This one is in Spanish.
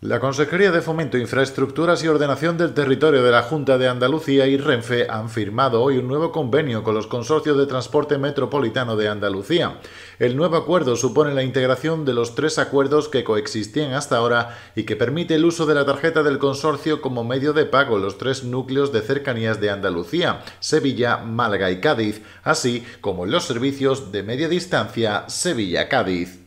La Consejería de Fomento, Infraestructuras y Ordenación del Territorio de la Junta de Andalucía y Renfe han firmado hoy un nuevo convenio con los consorcios de transporte metropolitano de Andalucía. El nuevo acuerdo supone la integración de los tres acuerdos que coexistían hasta ahora y que permite el uso de la tarjeta del consorcio como medio de pago en los tres núcleos de cercanías de Andalucía, Sevilla, Málaga y Cádiz, así como en los servicios de media distancia Sevilla-Cádiz.